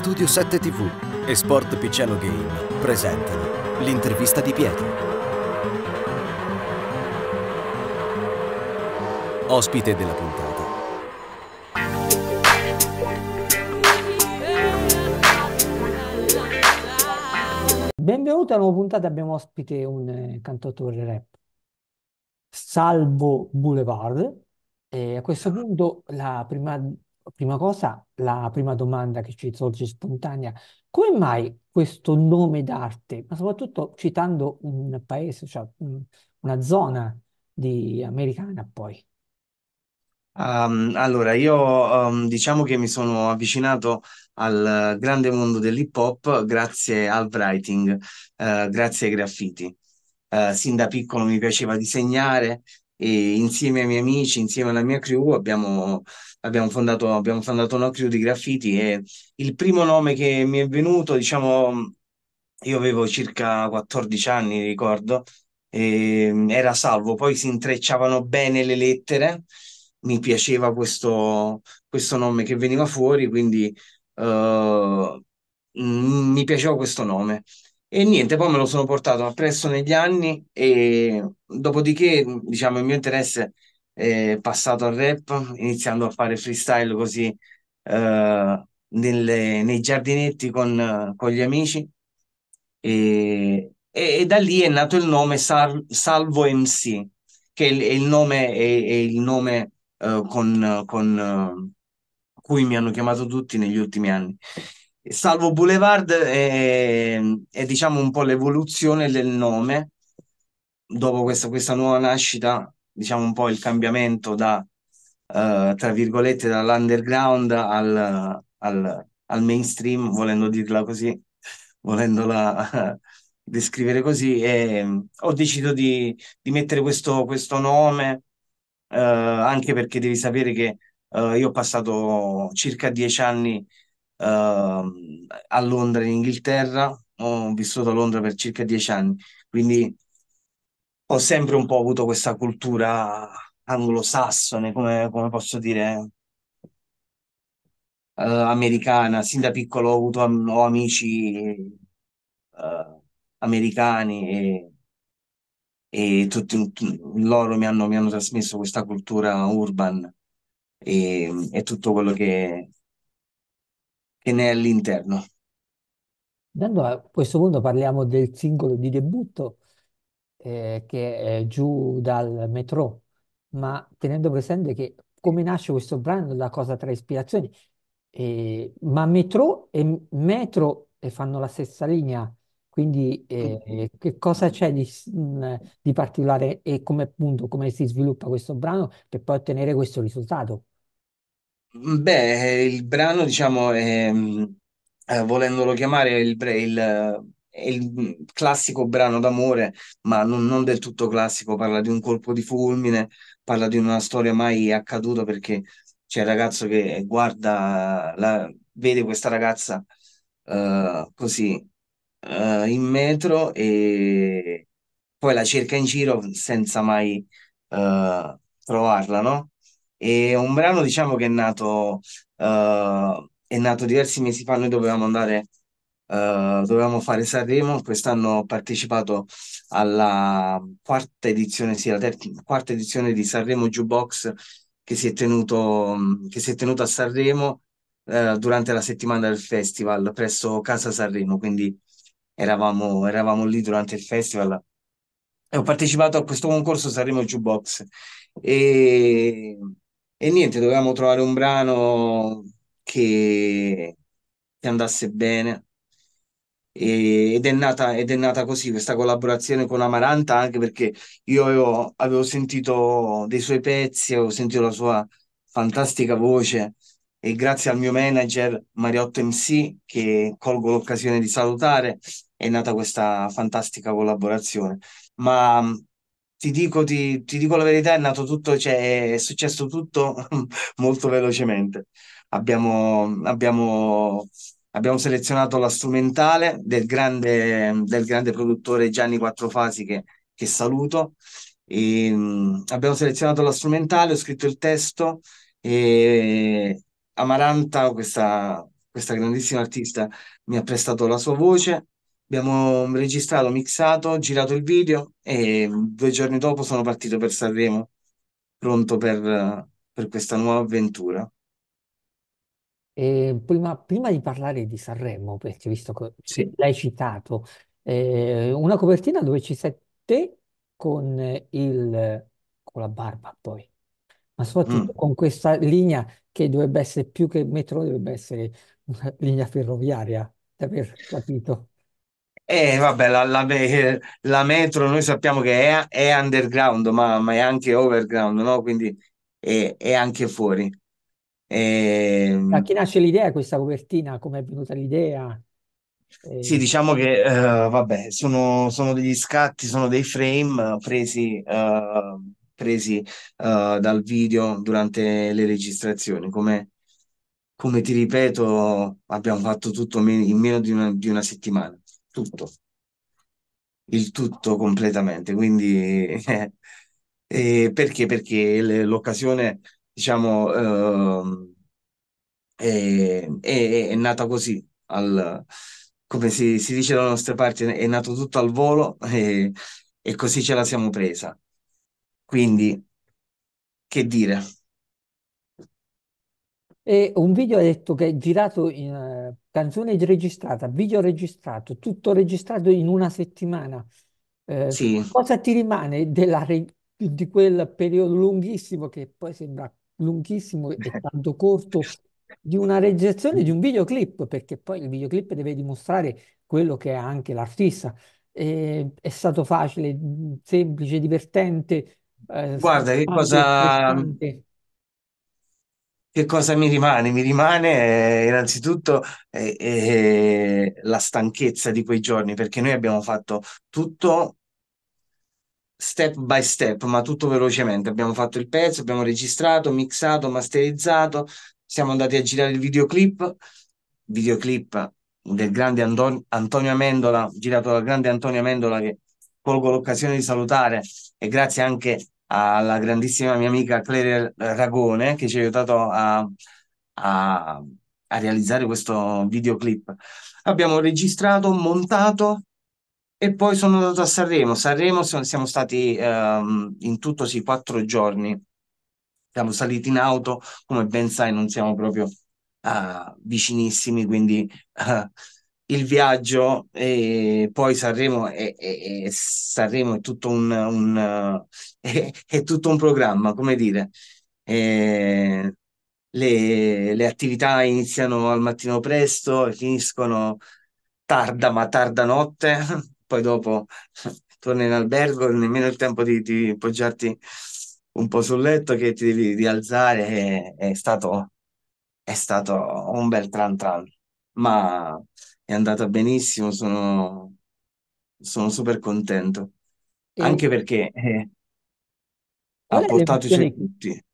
Studio 7 TV e Sport Picciano Game presentano l'intervista di Pietro. Ospite della puntata. Benvenuti alla nuova puntata, abbiamo ospite un eh, cantautore rap, Salvo Boulevard. E a questo punto la prima prima cosa, la prima domanda che ci sorge spontanea, come mai questo nome d'arte, ma soprattutto citando un paese, cioè mm, una zona di americana poi? Um, allora, io um, diciamo che mi sono avvicinato al grande mondo dell'hip hop grazie al writing, uh, grazie ai graffiti. Uh, sin da piccolo mi piaceva disegnare, e insieme ai miei amici, insieme alla mia crew, abbiamo, abbiamo, fondato, abbiamo fondato una crew di graffiti e il primo nome che mi è venuto, diciamo, io avevo circa 14 anni, ricordo, ehm, era Salvo, poi si intrecciavano bene le lettere, mi piaceva questo, questo nome che veniva fuori, quindi uh, mi piaceva questo nome. E niente, poi me lo sono portato appresso negli anni e dopodiché, diciamo, il mio interesse è passato al rap, iniziando a fare freestyle così eh, nelle, nei giardinetti con, con gli amici. E, e, e, da lì è nato il nome Sal, Salvo MC, che è, è il nome, è, è il nome eh, con, con eh, cui mi hanno chiamato tutti negli ultimi anni. Salvo Boulevard è, è diciamo un po' l'evoluzione del nome dopo questa, questa nuova nascita, diciamo un po' il cambiamento da, eh, tra virgolette, dall'underground al, al, al, mainstream, volendo dirla così, volendola descrivere così, e ho deciso di, di mettere questo, questo nome eh, anche perché devi sapere che eh, io ho passato circa dieci anni Ehm, a Londra in Inghilterra, ho vissuto a Londra per circa dieci anni, quindi ho sempre un po' avuto questa cultura anglosassone, come, come posso dire, eh, americana. Sin da piccolo ho avuto am- ho amici eh, americani e, e tutti t- loro mi hanno, mi hanno trasmesso questa cultura urban e, e tutto quello che che ne è all'interno. Andando a questo punto parliamo del singolo di debutto eh, che è giù dal metro, ma tenendo presente che come nasce questo brano è la cosa tra ispirazioni, eh, ma metro e metro eh, fanno la stessa linea, quindi eh, che cosa c'è di, di particolare e come appunto come si sviluppa questo brano per poi ottenere questo risultato? Beh, eh, il brano, diciamo, è, ehm, eh, volendolo chiamare, il, il, eh, è il mm, classico brano d'amore, ma non, non del tutto classico, parla di un colpo di fulmine, parla di una storia mai accaduta perché c'è il ragazzo che guarda, la, vede questa ragazza eh, così eh, in metro e poi la cerca in giro senza mai eh, trovarla, no? È un brano, diciamo, che è nato, uh, è nato diversi mesi fa. Noi dovevamo andare, uh, dovevamo fare Sanremo. Quest'anno ho partecipato alla quarta edizione, sì, la terza, quarta edizione di Sanremo Jukebox che si è tenuto, che si è tenuto a Sanremo uh, durante la settimana del festival presso Casa Sanremo. Quindi eravamo, eravamo lì durante il festival E ho partecipato a questo concorso Sanremo Jukebox e e niente, dovevamo trovare un brano che, che andasse bene. E- ed, è nata, ed è nata così questa collaborazione con Amaranta, anche perché io avevo, avevo sentito dei suoi pezzi, avevo sentito la sua fantastica voce e grazie al mio manager Mariotto MC, che colgo l'occasione di salutare, è nata questa fantastica collaborazione. Ma ti dico, ti, ti dico la verità, è nato tutto, cioè, è successo tutto molto velocemente. Abbiamo, abbiamo, abbiamo selezionato la strumentale del grande, del grande produttore Gianni Quattrofasi che, che saluto. E, mm, abbiamo selezionato la strumentale, ho scritto il testo e Amaranta, questa, questa grandissima artista, mi ha prestato la sua voce Abbiamo registrato, mixato, girato il video e due giorni dopo sono partito per Sanremo, pronto per, per questa nuova avventura. Eh, prima, prima di parlare di Sanremo, perché visto che Sì. l'hai citato, eh, una copertina dove ci sei te con il, con la barba poi, ma Mm. soprattutto con questa linea che dovrebbe essere più che metro, dovrebbe essere una linea ferroviaria, da aver capito. Eh, vabbè, la, la, la, metro noi sappiamo che è, è underground, ma, ma, è anche overground, no? Quindi è, è anche fuori. E... Ehm, da chi nasce l'idea questa copertina? Come è venuta l'idea? E... Sì, eh, diciamo che uh, vabbè, sono, sono, degli scatti, sono dei frame presi, uh, presi uh, dal video durante le registrazioni. Come, come ti ripeto, abbiamo fatto tutto in meno di una, di una settimana tutto, il tutto completamente. Quindi, eh, perché? Perché l'occasione, diciamo, eh, è, è, nata così, al, come si, si, dice dalle nostre parti, è nato tutto al volo e così ce la siamo presa. Quindi, che dire? E un video ha detto che è girato in eh, canzone registrata, video registrato, tutto registrato in una settimana. Eh, Sì, cosa ti rimane della re- di quel periodo lunghissimo, che poi sembra lunghissimo e tanto corto, di una registrazione di un videoclip? Perché poi il videoclip deve dimostrare quello che è anche l'artista. E- è stato facile, semplice, divertente, eh, guarda che cosa, interessante che cosa mi rimane? Mi rimane eh, innanzitutto eh, eh, la stanchezza di quei giorni, perché noi abbiamo fatto tutto step by step, ma tutto velocemente. Abbiamo fatto il pezzo, abbiamo registrato, mixato, masterizzato, siamo andati a girare il videoclip, videoclip del grande Anton- Antonio Amendola, girato dal grande Antonio Amendola che colgo l'occasione di salutare e grazie anche alla grandissima mia amica Claire Ragone che ci ha aiutato a, a, a realizzare questo videoclip. Abbiamo registrato, montato e poi sono andato a Sanremo. Sanremo siamo stati ehm, in tutto sì quattro giorni. Siamo saliti in auto, come ben sai non siamo proprio uh, vicinissimi, quindi uh, il viaggio e poi Sanremo e, è, è, Sanremo è tutto un, un è, tutto un programma, come dire. Eh, le, le, attività iniziano al mattino presto e finiscono tarda ma tarda notte, poi dopo torni in albergo, nemmeno il tempo di, di poggiarti un po' sul letto che ti devi rialzare è, è stato è stato un bel tran tran ma è andata benissimo, sono, sono super contento. E Anche perché eh, ha qual è portato i suoi l'emozione, frutti.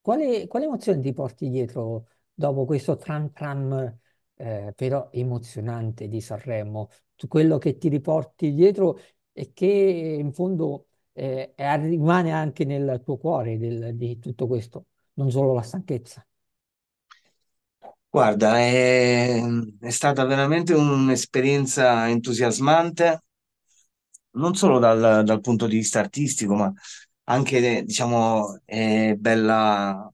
quale, quale emozione ti porti dietro dopo questo tram tram, eh, però emozionante di Sanremo? Tu- Quello che ti riporti dietro e che in fondo eh, è- rimane anche nel tuo cuore del- di tutto questo, non solo la stanchezza. Guarda, è, è stata veramente un'esperienza entusiasmante, non solo dal, dal punto di vista artistico, ma anche, diciamo, è bella,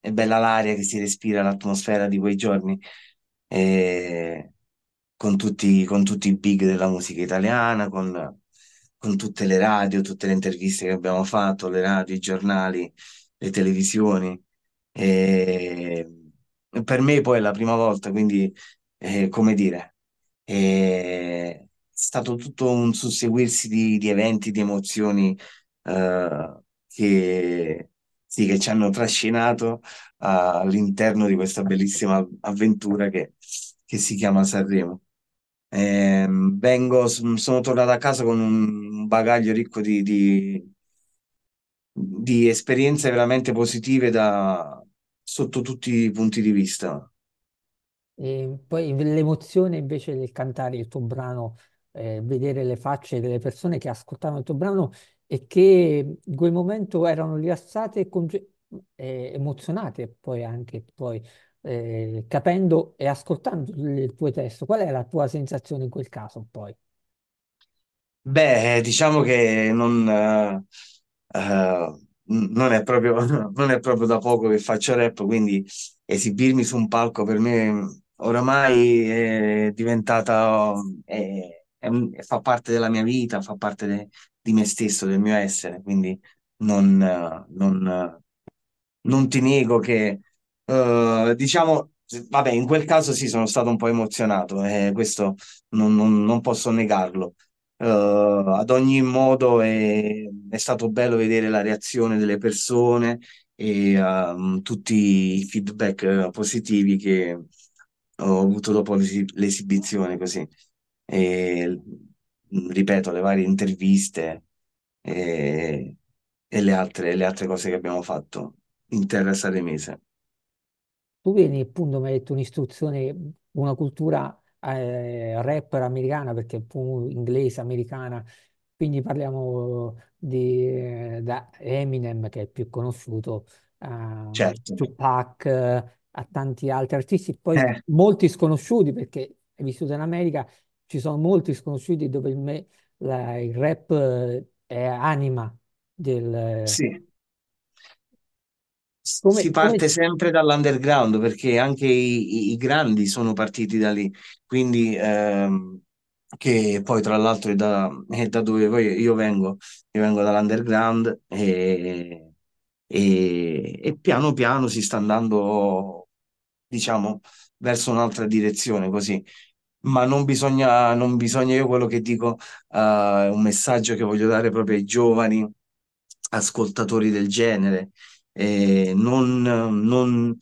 è bella l'aria che si respira, l'atmosfera di quei giorni, eh, con tutti, con tutti i big della musica italiana, con, con tutte le radio, tutte le interviste che abbiamo fatto, le radio, i giornali, le televisioni. Eh, per me poi è la prima volta, quindi eh, come dire, è stato tutto un susseguirsi di, di eventi, di emozioni eh, che, sì, che, ci hanno trascinato eh, all'interno di questa bellissima avventura che, che si chiama Sanremo. Ehm, vengo, sono tornato a casa con un bagaglio ricco di, di, di esperienze veramente positive da, sotto tutti i punti di vista. E poi l'emozione invece del cantare il tuo brano, eh, vedere le facce delle persone che ascoltavano il tuo brano e che in quel momento erano rilassate e eh, emozionate poi anche poi eh, capendo e ascoltando il tuo testo. Qual è la tua sensazione in quel caso poi? Beh, diciamo che non... Uh, uh non è, proprio, non è proprio da poco che faccio rap, quindi esibirmi su un palco per me oramai è diventata, è, è, fa parte della mia vita, fa parte de, di me stesso, del mio essere, quindi non, non, non ti nego che, uh, diciamo, vabbè, in quel caso sì, sono stato un po' emozionato, eh, questo non, non posso negarlo. Uh, ad ogni modo è, è, stato bello vedere la reazione delle persone e uh, tutti i feedback eh, positivi che ho avuto dopo l'esibizione così. E, mm, ripeto, le varie interviste e, e le, altre, le altre cose che abbiamo fatto in terra saremese. Tu vieni appunto, mi hai detto, un'istruzione, una cultura eh, rapper americana, perché fu inglese, americana, quindi parliamo di, eh, da Eminem, che è più conosciuto, a eh, certo. Tupac, a tanti altri artisti, poi eh. molti sconosciuti, perché è vissuto in America, ci sono molti sconosciuti dove il, me, la, il rap è anima del, sì. Come, si parte come... sempre dall'underground perché anche i, i, grandi sono partiti da lì, quindi ehm, che poi tra l'altro è da, è da dove poi io vengo, io vengo dall'underground e, e, e piano piano si sta andando, diciamo, verso un'altra direzione così ma non bisogna, non bisogna, io quello che dico, uh, eh, è un messaggio che voglio dare proprio ai giovani ascoltatori del genere, eh, non, non,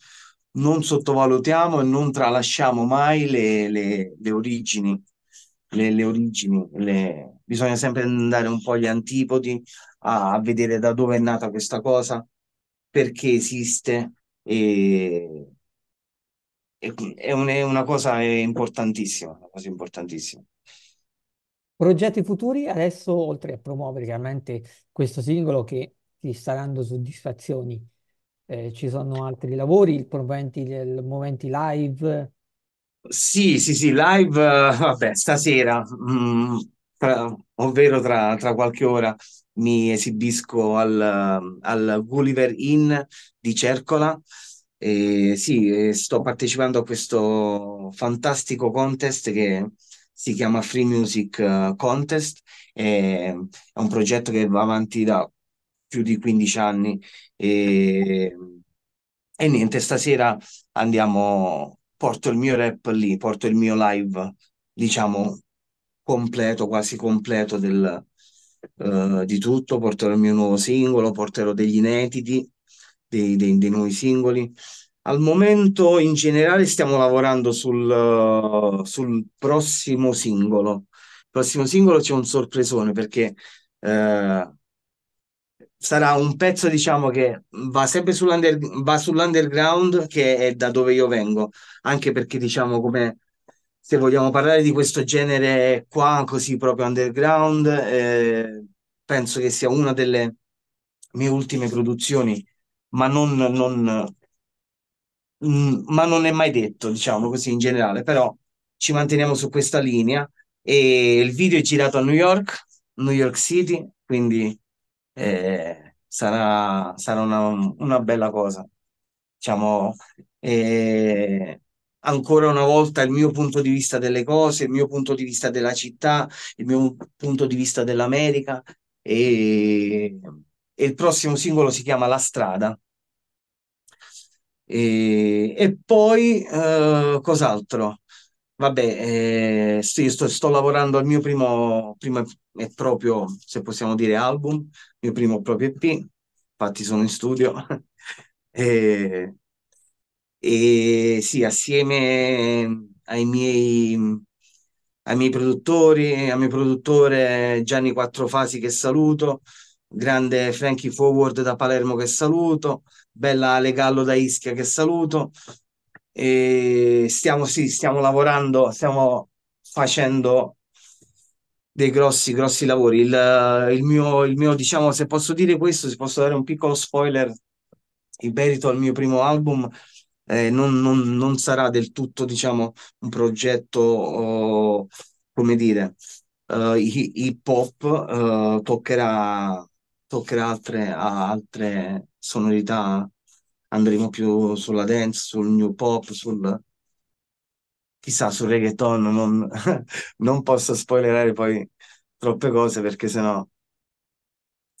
non, sottovalutiamo e non tralasciamo mai le, le, le origini. Le, le origini bisogna sempre andare un po' agli antipodi a, a vedere da dove è nata questa cosa, perché esiste e è, un, è, una cosa importantissima, una cosa importantissima. Progetti futuri, adesso oltre a promuovere chiaramente questo singolo che ti sta dando soddisfazioni. Eh, ci sono altri lavori, momenti, momenti live? Sì, sì, sì, live, eh, vabbè, stasera, mh, mm, tra, ovvero tra, tra, qualche ora, mi esibisco al, al Gulliver Inn di Cercola. E sì, sto partecipando a questo fantastico contest che si chiama Free Music eh, Contest. È un progetto che va avanti da più di 15 anni e, ehm, e niente, stasera andiamo, porto il mio rap lì, porto il mio live, diciamo, completo, quasi completo del, uh, di tutto, porterò il mio nuovo singolo, porterò degli inediti, dei, dei, dei nuovi singoli. Al momento in generale stiamo lavorando sul, uh, sul prossimo singolo. Il prossimo singolo c'è un sorpresone perché uh, sarà un pezzo, diciamo, che va sempre sull'under, va sull'underground, che è da dove io vengo, anche perché, diciamo, come se vogliamo parlare di questo genere qua, così proprio underground, eh, penso che sia una delle mie ultime produzioni, ma non, non, mm, ma non è mai detto, diciamo così in generale, però ci manteniamo su questa linea e il video è girato a New York, New York City, quindi eh, sarà, sarà una, una, bella cosa. Diciamo, eh, ancora una volta il mio punto di vista delle cose, il mio punto di vista della città, il mio punto di vista dell'America e, e il prossimo singolo si chiama La strada. E, e poi eh, cos'altro? Vabbè, eh, sì, sto, sto, lavorando al mio primo, primo e proprio, se possiamo dire, album, mio primo proprio EP, infatti sono in studio. e, eh, e, sì, assieme ai miei, ai miei produttori, al mio produttore Gianni Quattrofasi che saluto, grande Frankie Forward da Palermo che saluto, bella Ale Gallo da Ischia che saluto, e stiamo, sì, stiamo lavorando, stiamo facendo dei grossi, grossi lavori. Il, il, mio, il mio, diciamo, se posso dire questo, se posso dare un piccolo spoiler in merito al mio primo album, eh, non, non, non, sarà del tutto, diciamo, un progetto, oh, come dire, uh, hip hop, uh, toccherà, toccherà altre, altre sonorità andremo più sulla dance, sul new pop, sul chissà sul reggaeton. Non, non posso spoilerare poi troppe cose perché sennò.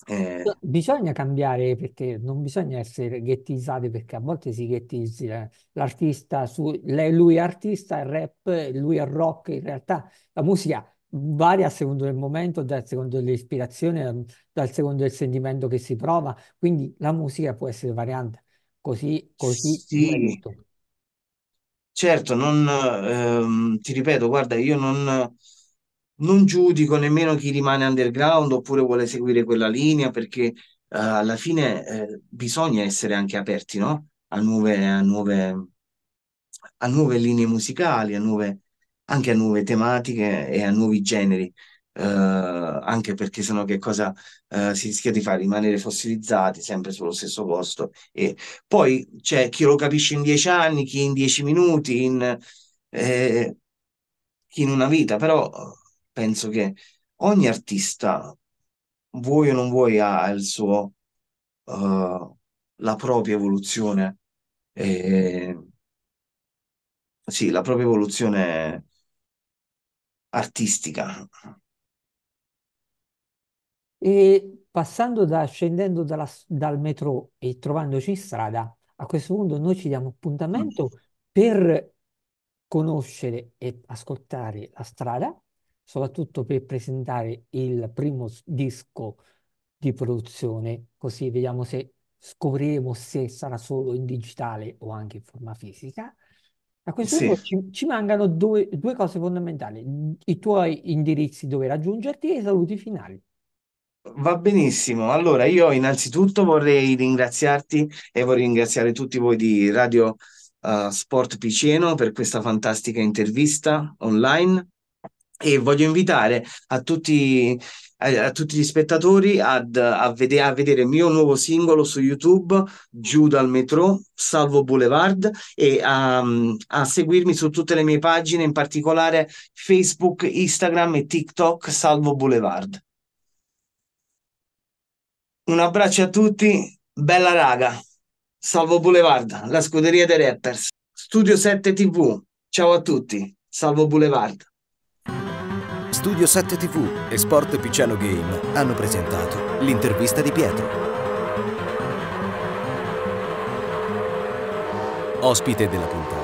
Eh... Bisogna cambiare perché non bisogna essere ghettizzati perché a volte si ghettizza eh. l'artista, su, lui è artista, è rap, lui è rock, in realtà la musica varia a secondo del momento, dal secondo dell'ispirazione, dal secondo del sentimento che si prova, quindi la musica può essere variante. Così, così Sì, aiuto. certo, non, ehm, ti ripeto, guarda, io non, non giudico nemmeno chi rimane underground oppure vuole seguire quella linea perché eh, alla fine eh, bisogna essere anche aperti, no? A nuove, a nuove, a nuove linee musicali, a nuove, anche a nuove tematiche e a nuovi generi eh, anche perché sennò che cosa eh, si rischia di fare? Rimanere fossilizzati sempre sullo stesso posto. E poi c'è chi lo capisce in dieci anni, chi in dieci minuti, in, eh, chi in una vita, però eh, penso che ogni artista, vuoi o non vuoi, ha il suo, uh, la propria evoluzione. E, sì, la propria evoluzione artistica. E passando da, scendendo dalla- dal metro e trovandoci in strada, a questo punto noi ci diamo appuntamento per conoscere e ascoltare la strada, soprattutto per presentare il primo disco di produzione, così vediamo se scopriremo se sarà solo in digitale o anche in forma fisica. A questo Sì, punto ci, ci mancano due, due cose fondamentali, i tuoi indirizzi dove raggiungerti e i saluti finali. Va benissimo. Allora, io innanzitutto vorrei ringraziarti e vorrei ringraziare tutti voi di Radio eh, Sport Piceno per questa fantastica intervista online e voglio invitare a tutti a tutti gli spettatori ad, a, vede- a, vedere il mio nuovo singolo su YouTube, Giù dal metro, Salvo Boulevard, e a, a, seguirmi su tutte le mie pagine, in particolare Facebook, Instagram e TikTok, Salvo Boulevard. Un abbraccio a tutti, bella raga. Salvo Boulevard, la scuderia dei Rappers. Studio 7 TV. Ciao a tutti, salvo Boulevard. Studio 7 TV e Sport Picciano Game hanno presentato l'intervista di Pietro. Ospite della puntata